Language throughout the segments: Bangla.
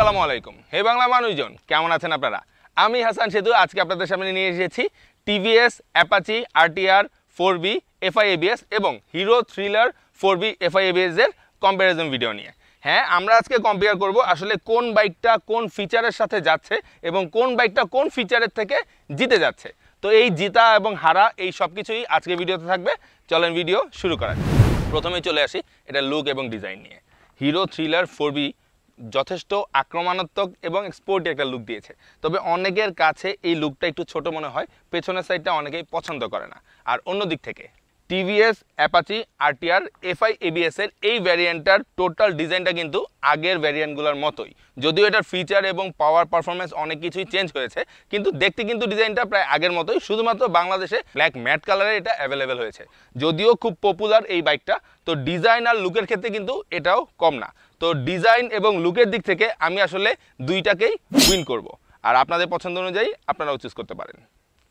আসসালামু আলাইকুম হে বাংলা মানুষজন কেমন আছেন আপনারা আমি হাসান সেতু আজকে আপনাদের সামনে নিয়ে এসেছি TVS Apache RTR four V FI ABS Hero Thriller four V এফআইএবিএসের কম্প্যারিজন ভিডিও নিয়ে হ্যাঁ আমরা আজকে কম্পেয়ার করব আসলে কোন বাইকটা কোন ফিচারের সাথে যাচ্ছে এবং কোন বাইকটা কোন ফিচারের থেকে জিতে যাচ্ছে তো এই জিতা এবং হারা এই সব কিছুই আজকে ভিডিওতে থাকবে চলেন ভিডিও শুরু করা প্রথমে চলে আসি এটা লুক এবং ডিজাইন নিয়ে হিরো থ্রিলার ফোর বি যথেষ্ট আক্রমণাত্মক এবং স্পোর্টি একটা লুক দিয়েছে তবে অনেকের কাছে এই লুকটা একটু ছোট মনে হয় পেছনের সাইডটা অনেকেই পছন্দ করে না আর অন্য দিক থেকে টিভিএস অ্যাপাচি আরটিআর এফআই এবিএসের এই ভ্যারিয়েন্টটার টোটাল ডিজাইনটা কিন্তু আগের ভ্যারিয়েন্টগুলোর মতোই যদিও এটার ফিচার এবং পাওয়ার পারফরমেন্স অনেক কিছুই চেঞ্জ হয়েছে কিন্তু দেখতে কিন্তু ডিজাইনটা প্রায় আগের মতোই শুধুমাত্র বাংলাদেশে ব্ল্যাক ম্যাট কালারে এটা অ্যাভেলেবেল হয়েছে যদিও খুব পপুলার এই বাইকটা তো ডিজাইন আর লুকের ক্ষেত্রে কিন্তু এটাও কম না তো ডিজাইন এবং লুকের দিক থেকে আমি আসলে দুইটাকেই উইন করব। আর আপনাদের পছন্দ অনুযায়ী আপনারাও চুজ করতে পারেন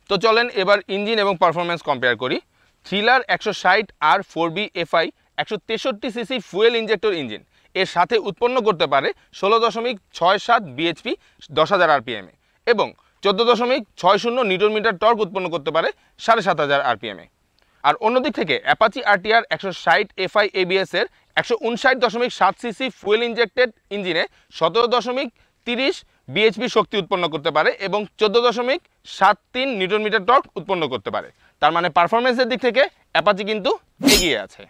তো চলেন এবার ইঞ্জিন এবং পারফরমেন্স কম্পেয়ার করি থ্রিলার একশো ষাট আর ফোর বি এফআই একশো তেষট্টি সিসি ফুয়েল ইঞ্জেক্টর ইঞ্জিন এর সাথে উৎপন্ন করতে পারে ষোলো দশমিক ছয় সাত বিএইচপি দশ হাজার আরপিএমে এবং চোদ্দো দশমিক ছয় শূন্য নিউটন মিটার টর্ক উৎপন্ন করতে পারে সাড়ে সাত হাজার আরপিএমে আর অন্যদিক থেকে অ্যাপাচি আরটিআর একশো ষাট এফআই এবিএসের একশো উনষাট দশমিক সাত সিসি ফুয়েল ইঞ্জেক্টেড ইঞ্জিনে সতেরো দশমিক তিরিশ বিএইচপি শক্তি উৎপন্ন করতে পারে এবং চোদ্দ দশমিক সাত তিন নিউটন মিটার টর্ক উৎপন্ন করতে পারে তার মানে পারফরমেন্সের দিক থেকে অ্যাপাচি কিন্তু এগিয়ে আছে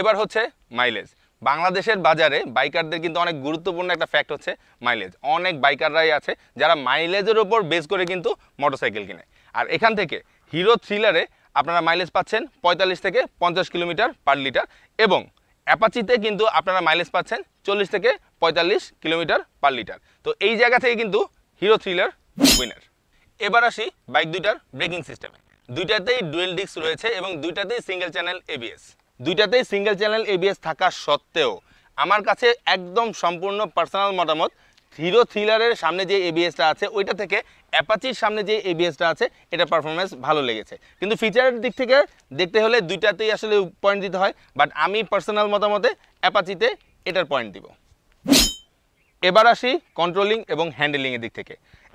এবার হচ্ছে মাইলেজ বাংলাদেশের বাজারে বাইকারদের কিন্তু অনেক গুরুত্বপূর্ণ একটা ফ্যাক্ট হচ্ছে মাইলেজ অনেক বাইকাররাই আছে যারা মাইলেজের ওপর বেস করে কিন্তু মোটরসাইকেল কিনে আর এখান থেকে হিরো থ্রিলারে আপনারা মাইলেজ পাচ্ছেন পঁয়তাল্লিশ থেকে পঞ্চাশ কিলোমিটার পার লিটার এবং অ্যাপাচিতে কিন্তু আপনারা মাইলেজ পাচ্ছেন চল্লিশ থেকে পঁয়তাল্লিশ কিলোমিটার পার লিটার তো এই জায়গা থেকে কিন্তু হিরো থ্রিলার উইনার এবার আসি বাইক দুইটার ব্রেকিং সিস্টেমে দুইটাতেই ডুয়েল ডিস্ক রয়েছে এবং দুইটাতেই সিঙ্গেল চ্যানেল এবিএস দুইটাতেই সিঙ্গেল চ্যানেল এবিএস থাকা সত্ত্বেও আমার কাছে একদম সম্পূর্ণ পার্সোনাল মতামত হিরো থ্রিলারের সামনে যে এবিএসটা আছে ওইটা থেকে অ্যাপাচির সামনে যে এবিএসটা আছে এটা পারফরমেন্স ভালো লেগেছে কিন্তু ফিচারের দিক থেকে দেখতে হলে দুইটাতেই আসলে পয়েন্ট দিতে হয় বাট আমি পার্সোনাল মতামতে অ্যাপাচিতে এটার পয়েন্ট দিব এবার আসি কন্ট্রোলিং এবং হ্যান্ডেলিংয়ের দিক থেকে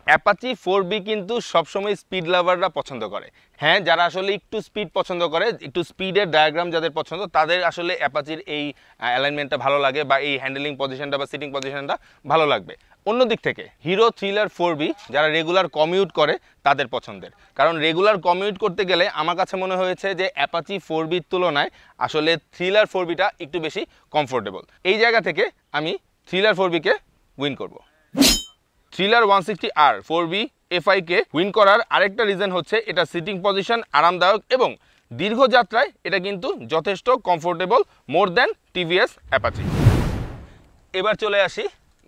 অ্যাপাচি ফোর বি কিন্তু সবসময় স্পিড লাভাররা পছন্দ করে হ্যাঁ যারা আসলে একটু স্পিড পছন্দ করে একটু স্পিডের ডায়াগ্রাম যাদের পছন্দ তাদের আসলে অ্যাপাচির এই অ্যালাইনমেন্টটা ভালো লাগে বা এই হ্যান্ডেলিং পজিশনটা বা সিটিং পজিশনটা ভালো লাগবে অন্য দিক থেকে হিরো থ্রিলার ফোর বি যারা রেগুলার কমিউট করে তাদের পছন্দের কারণ রেগুলার কমিউট করতে গেলে আমার কাছে মনে হয়েছে যে অ্যাপাচি ফোর বির তুলনায় আসলে থ্রিলার ফোর বিটা একটু বেশি কমফোর্টেবল এই জায়গা থেকে আমি থ্রিলার ফোর বিকে উইন করবো Thriller one sixty R four V কে উইন করার আরেকটা রিজন হচ্ছে এটা সিটিং পজিশন আরামদায়ক এবং দীর্ঘ যাত্রায় এটা কিন্তু যথেষ্ট comfortable more than TVS Apache এবার চলে আসি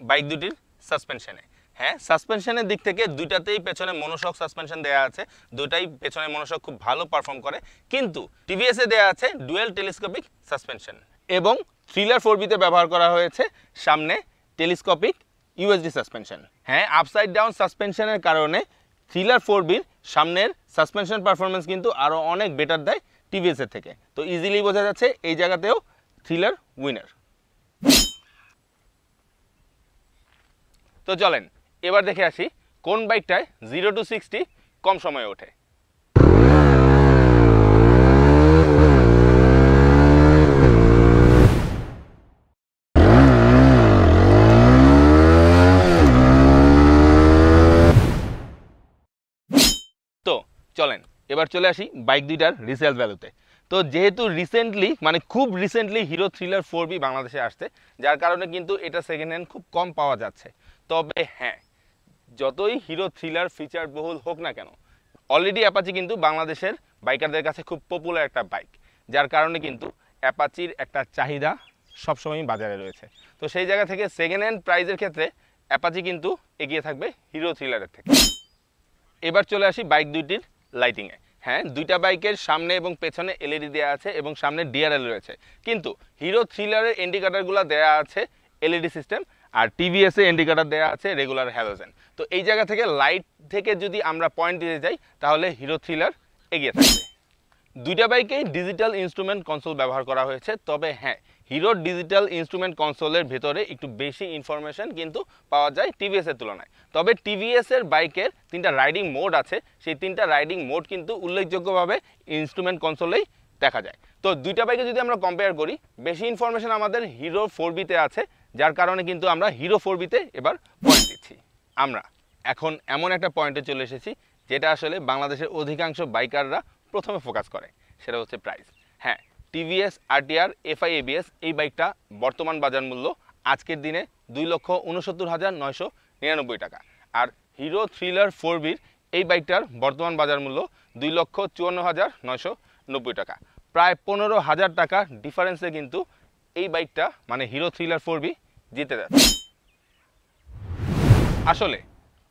বাইক দুটির সাসপেনশনে হ্যাঁ সাসপেনশনের দিক থেকে দুইটাতেই পেছনে মনোশক সাসপেনশন দেওয়া আছে দুটাই পেছনে মনোশক খুব ভালো পারফর্ম করে কিন্তু টিভিএসে দেওয়া আছে ডুয়েল টেলিস্কোপিক সাসপেনশন এবং থ্রিলার ফোর বিতে ব্যবহার করা হয়েছে সামনে টেলিস্কোপিক ইউএসডি সাসপেনশন হ্যাঁ আপসাইড ডাউন সাসপেনশনের কারণে থ্রিলার ফোর বির সামনের সাসপেনশন পারফরমেন্স কিন্তু আরও অনেক বেটার দেয় টিভিএসের থেকে তো ইজিলি বোঝা যাচ্ছে এই জায়গাতেও থ্রিলার উইনার তো চলেন এবার দেখে আসি কোন বাইকটায় জিরো টু সিক্সটি কম সময়ে ওঠে এবার চলে আসি বাইক দুইটার রিসেল ভ্যালুতে তো যেহেতু রিসেন্টলি মানে খুব recently Hero Thriller four V বাংলাদেশে আসছে যার কারণে কিন্তু এটা সেকেন্ড হ্যান্ড খুব কম পাওয়া যাচ্ছে তবে হ্যাঁ যতই হিরো থ্রিলার ফিচার বহুল হোক না কেন অলরেডি অ্যাপাচি কিন্তু বাংলাদেশের বাইকারদের কাছে খুব পপুলার একটা বাইক যার কারণে কিন্তু অ্যাপাচির একটা চাহিদা সবসময়ই বাজারে রয়েছে তো সেই জায়গা থেকে সেকেন্ড হ্যান্ড প্রাইজের ক্ষেত্রে অ্যাপাচি কিন্তু এগিয়ে থাকবে হিরো থ্রিলারের থেকে এবার চলে আসি বাইক দুইটির লাইটিংয়ে হ্যাঁ দুইটা বাইকের সামনে এবং পেছনে এলইডি e দেওয়া আছে এবং সামনে ডিআরএল রয়েছে কিন্তু হিরো থ্রিলারের ইন্ডিকেটারগুলো দেওয়া আছে এলইডি সিস্টেম e আর টিভিএসে ইন্ডিকেটার দেওয়া আছে রেগুলার হ্যালোজেন তো এই জায়গা থেকে লাইট থেকে যদি আমরা পয়েন্ট দিতে যাই তাহলে হিরো থ্রিলার এগিয়ে থাকবে দুইটা বাইকেই ডিজিটাল ইনস্ট্রুমেন্ট কনসোল ব্যবহার করা হয়েছে তবে হ্যাঁ হিরো ডিজিটাল ইনস্ট্রুমেন্ট কনসোলের ভেতরে একটু বেশি ইনফরমেশন কিন্তু পাওয়া যায় টিভিএসের তুলনায় তবে টিভিএসের বাইকের তিনটা রাইডিং মোড আছে সেই তিনটা রাইডিং মোড কিন্তু উল্লেখযোগ্যভাবে ইনস্ট্রুমেন্ট কনসোলেই দেখা যায় তো দুইটা বাইকে যদি আমরা কম্পেয়ার করি বেশি ইনফরমেশন আমাদের হিরো ফোর বিতে আছে যার কারণে কিন্তু আমরা হিরো ফোর বিতে এবার পয়েন্ট দিচ্ছি আমরা এখন এমন একটা পয়েন্টে চলে এসেছি যেটা আসলে বাংলাদেশের অধিকাংশ বাইকাররা প্রথমে ফোকাস করে সেটা হচ্ছে price TVS RTR FI ABS এই বাইকটা বর্তমান বাজার মূল্য আজকের দিনে দুই লক্ষ উনসত্তর হাজার নয়শো নিরানব্বই টাকা আর হিরো থ্রিলার ফোর বির এই বাইকটার বর্তমান বাজার মূল্য দুই লক্ষ চুয়ান্ন হাজার নয়শো নব্বই টাকা প্রায় পনেরো হাজার টাকা ডিফারেন্সে কিন্তু এই বাইকটা মানে হিরো থ্রিলার ফোর বি জিতে যাচ্ছে আসলে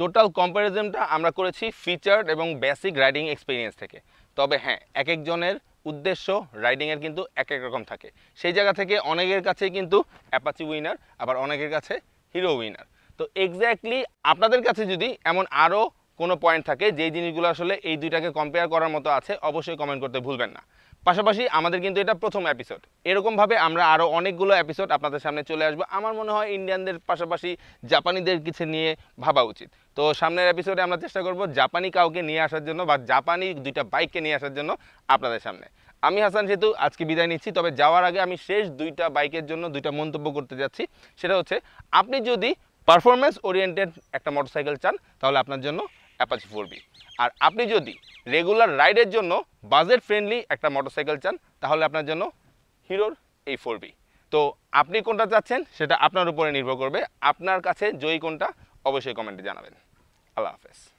টোটাল কম্প্যারিজনটা আমরা করেছি ফিচার্ড এবং বেসিক রাইডিং এক্সপিরিয়েন্স থেকে তবে হ্যাঁ এক একজনের উদ্দেশ্য রাইডিংয়ের কিন্তু এক এক রকম থাকে সেই জায়গা থেকে অনেকের কাছে কিন্তু অ্যাপাচি উইনার আবার অনেকের কাছে হিরো উইনার তো এক্স্যাক্টলি আপনাদের কাছে যদি এমন আরও কোনো পয়েন্ট থাকে যেই জিনিসগুলো আসলে এই দুইটাকে কম্পেয়ার করার মতো আছে অবশ্যই কমেন্ট করতে ভুলবেন না পাশাপাশি আমাদের কিন্তু এটা প্রথম এপিসোড এরকমভাবে আমরা আরও অনেকগুলো এপিসোড আপনাদের সামনে চলে আসবো আমার মনে হয় ইন্ডিয়ানদের পাশাপাশি জাপানিদের কিছু নিয়ে ভাবা উচিত তো সামনের এপিসোডে আমরা চেষ্টা করব জাপানি কাউকে নিয়ে আসার জন্য বা জাপানি দুইটা বাইককে নিয়ে আসার জন্য আপনাদের সামনে আমি হাসান সেতু আজকে বিদায় নিচ্ছি তবে যাওয়ার আগে আমি শেষ দুইটা বাইকের জন্য দুইটা মন্তব্য করতে যাচ্ছি সেটা হচ্ছে আপনি যদি পারফরমেন্স ওরিয়েন্টেড একটা মোটরসাইকেল চান তাহলে আপনার জন্য অ্যাপাচি ফোর বি আর আপনি যদি রেগুলার রাইডের জন্য বাজেট ফ্রেন্ডলি একটা মোটরসাইকেল চান তাহলে আপনার জন্য হিরোর এই ফোর তো আপনি কোনটা চাচ্ছেন সেটা আপনার উপরে নির্ভর করবে আপনার কাছে জয়ী কোনটা অবশ্যই কমেন্টে জানাবেন আল্লাহ হাফেজ